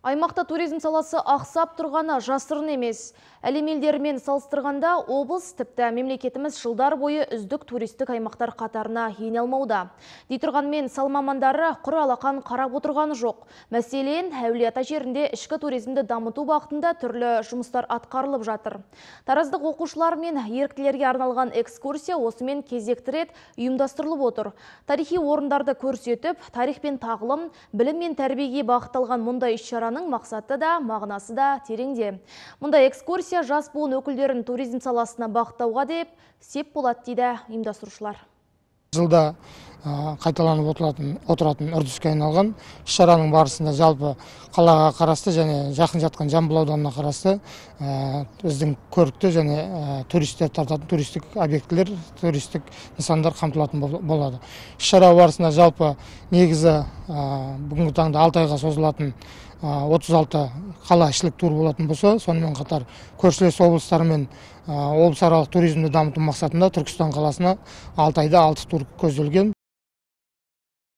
Аймақта туризм саласы ақсап тұрғаны жасырын емес. Әлем елдерімен салыстырғанда облыс тіпті мемлекетіміз жылдар бойы үздік туристік аймақтар қатарына алмауда. Дейтұрғанмен салмамандары құр алақан қарап отырғаны жоқ. Мәселен, ата жерінде ішкі туризмді дамыту бақытында түрлі жұмыстар атқарылып жатыр. Тараздық оқушылар мен еріктілерге арналған экскурсия осымен кезекті рет отыр. Тарихи орындарды көрсетіп, тарих пен тағылым, білім мен тәрбиеге бағытталған мұндай іс-шара шараның мақсаты да мағынасы да тереңде мұндай экскурсия жас буын өкілдерін туризм саласына бағыттауға деп сеп болады дейді ұйымдастырушылар жылда қайталанып отыратын, отыратын үрдіске айналған шараның барысында жалпы қалаға қарасты және жақын жатқан жамбыл ауданына қарасты өздің көрікті және тартатын туристік объектілер туристік нысандар қамтылатын болады шара барысында жалпы негізі бүгінгі таңда алты айға созылатын отыз алты ішілік тур болатын болса сонымен қатар көршілес облыстармен облысаралық туризмді дамыту мақсатында түркістан қаласына алты айда алты тур көзделген